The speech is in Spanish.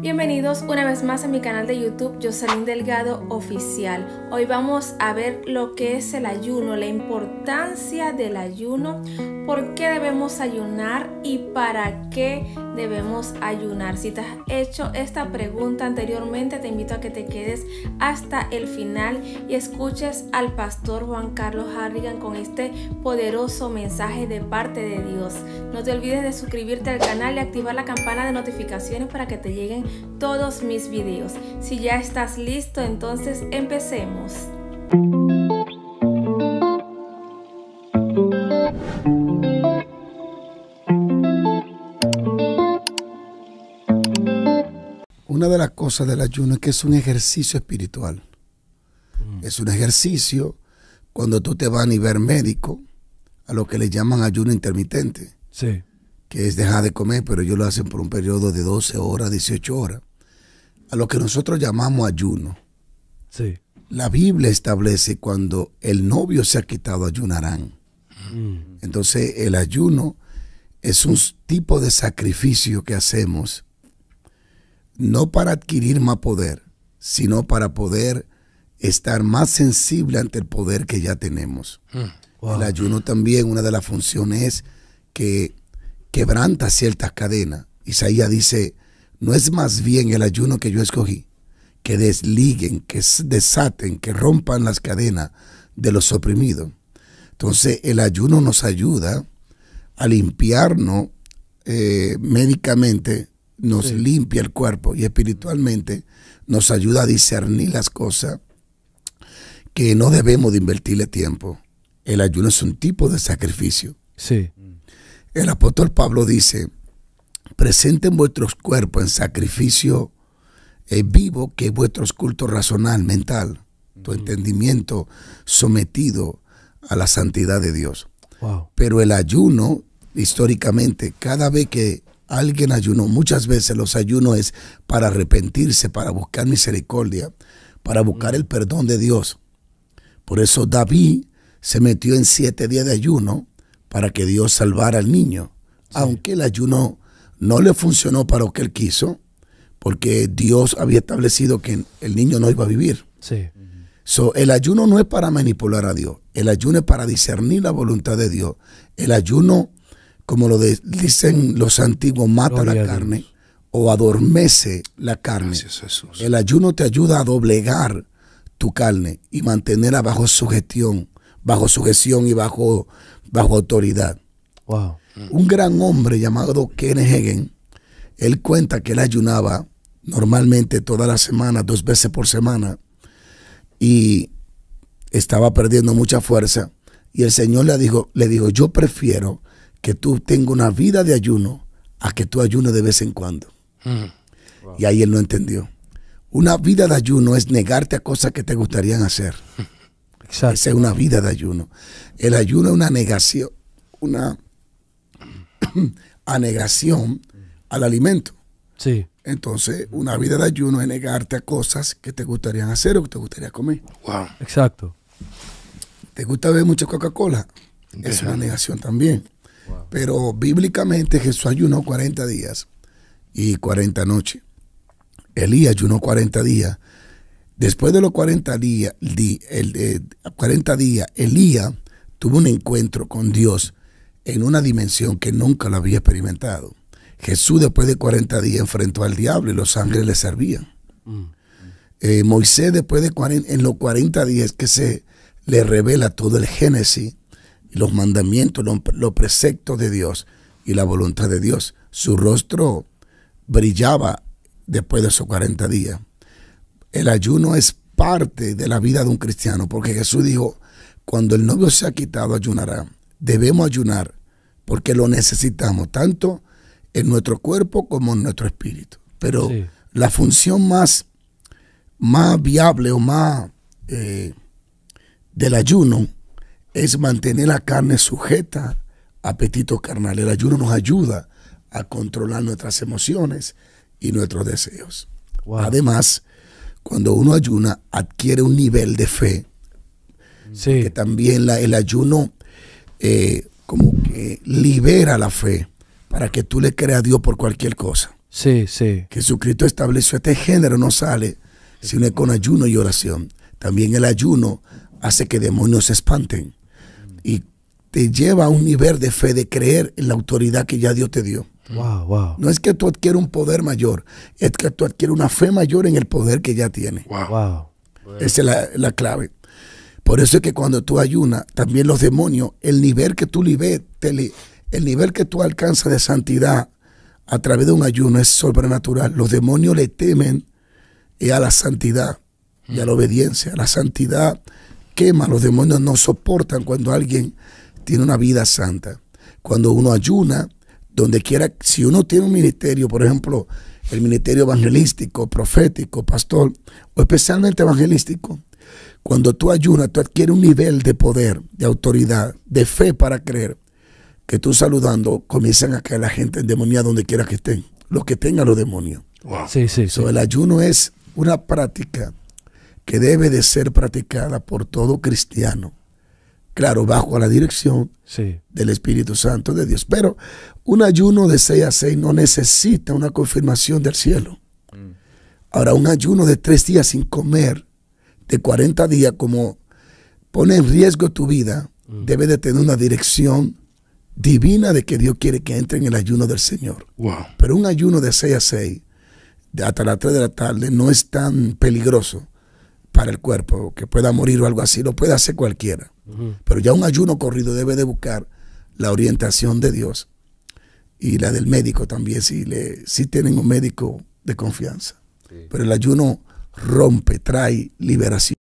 Bienvenidos una vez más a mi canal de YouTube Jocelyn Delgado Oficial. Hoy vamos a ver lo que es el ayuno, la importancia del ayuno, por qué debemos ayunar y para qué debemos ayunar. Si te has hecho esta pregunta anteriormente, te invito a que te quedes hasta el final y escuches al pastor Juan Carlos Harrigan con este poderoso mensaje de parte de Dios. No te olvides de suscribirte al canal y activar la campana de notificaciones para que te lleguen todos mis videos. Si ya estás listo, entonces empecemos. Una de las cosas del ayuno es que es un ejercicio espiritual. Mm. Es un ejercicio cuando tú te vas a nivel médico, a lo que le llaman ayuno intermitente. Sí que es dejar de comer, pero ellos lo hacen por un periodo de 12 horas, 18 horas, a lo que nosotros llamamos ayuno. Sí. La Biblia establece cuando el novio se ha quitado, ayunarán. Mm. Entonces el ayuno es un tipo de sacrificio que hacemos, no para adquirir más poder, sino para poder estar más sensible ante el poder que ya tenemos. Mm. El ayuno también, una de las funciones es que quebranta ciertas cadenas. Isaías dice, no es más bien el ayuno que yo escogí, que desliguen, que desaten, que rompan las cadenas de los oprimidos. Entonces el ayuno nos ayuda a limpiarnos eh, médicamente, nos limpia el cuerpo y espiritualmente nos ayuda a discernir las cosas que no debemos de invertirle tiempo. El ayuno es un tipo de sacrificio. Sí. El apóstol Pablo dice, presenten vuestros cuerpos en sacrificio eh, vivo, que vuestros vuestro culto racional, mental, tu entendimiento sometido a la santidad de Dios. Pero el ayuno, históricamente, cada vez que alguien ayunó, muchas veces los ayunos es para arrepentirse, para buscar misericordia, para buscar el perdón de Dios. Por eso David se metió en siete días de ayuno para que Dios salvara al niño. Aunque el ayuno no le funcionó para lo que él quiso, porque Dios había establecido que el niño no iba a vivir. Sí. So, el ayuno no es para manipular a Dios, el ayuno es para discernir la voluntad de Dios. El ayuno, como lo dicen los antiguos, mata la carne o adormece la carne. El ayuno te ayuda a doblegar tu carne y mantenerla bajo gestión bajo sujeción y bajo, bajo autoridad. Un gran hombre llamado Ken Hegen, él cuenta que él ayunaba normalmente toda la semana, dos veces por semana, y estaba perdiendo mucha fuerza. Y el Señor le dijo, le dijo, yo prefiero que tú tengas una vida de ayuno a que tú ayunes de vez en cuando. Mm. Y ahí él no entendió. Una vida de ayuno es negarte a cosas que te gustarían hacer. Esa es una vida de ayuno. El ayuno es una negación, una anegación al alimento. Sí. Entonces, una vida de ayuno es negarte a cosas que te gustarían hacer o que te gustaría comer. Exacto. ¿Te gusta ver mucha Coca-Cola? Es una negación también. Pero bíblicamente Jesús ayunó 40 días y 40 noches. Elías ayunó 40 días Después de los 40 días, el, eh, días, Elías tuvo un encuentro con Dios en una dimensión que nunca lo había experimentado. Jesús después de 40 días enfrentó al diablo y los ángeles le servían. Mm. Eh, Moisés después de 40, en los 40 días que se le revela todo el Génesis, los mandamientos, los, los preceptos de Dios y la voluntad de Dios. Su rostro brillaba después de esos 40 días el ayuno es parte de la vida de un cristiano, porque Jesús dijo, cuando el novio se ha quitado, ayunará. Debemos ayunar, porque lo necesitamos, tanto en nuestro cuerpo como en nuestro espíritu. Pero la función más, más viable o más eh, del ayuno es mantener la carne sujeta a apetitos carnales. El ayuno nos ayuda a controlar nuestras emociones y nuestros deseos. Además, cuando uno ayuna, adquiere un nivel de fe. Que también el ayuno eh, como que libera la fe para que tú le creas a Dios por cualquier cosa. Sí, sí. Jesucristo estableció este género, no sale, sino con ayuno y oración. También el ayuno hace que demonios se espanten y te lleva a un nivel de fe de creer en la autoridad que ya Dios te dio. No es que tú adquieras un poder mayor, es que tú adquieres una fe mayor en el poder que ya tienes. Wow. Esa es la, clave. Por eso es que cuando tú ayunas, también los demonios, el nivel que tú el nivel que tú alcanzas de santidad a través de un ayuno es sobrenatural. Los demonios le temen eh, a la santidad y a la obediencia. La santidad quema, los demonios no soportan cuando alguien tiene una vida santa. Cuando uno ayuna, donde quiera, si uno tiene un ministerio, por ejemplo, el ministerio evangelístico, profético, pastor, o especialmente evangelístico, cuando tú ayunas, tú adquieres un nivel de poder, de autoridad, de fe para creer, que tú saludando comienzan a caer la gente endemoniada donde quiera que estén, los que tengan los demonios. el ayuno es una práctica que debe de ser practicada por todo cristiano claro, bajo la dirección del Espíritu Santo de Dios. Pero un ayuno de 6 a 6 no necesita una confirmación del cielo. Mm. Ahora, un ayuno de 3 días sin comer, de 40 días, como pone en riesgo tu vida, mm. debe de tener una dirección divina de que Dios quiere que entre en el ayuno del Señor. Pero un ayuno de 6 a 6, de hasta las 3 de la tarde, no es tan peligroso para el cuerpo, que pueda morir o algo así, lo puede hacer cualquiera. Pero ya un ayuno corrido debe de buscar la orientación de Dios y la del médico también, si, le, si tienen un médico de confianza. Pero el ayuno rompe, trae liberación.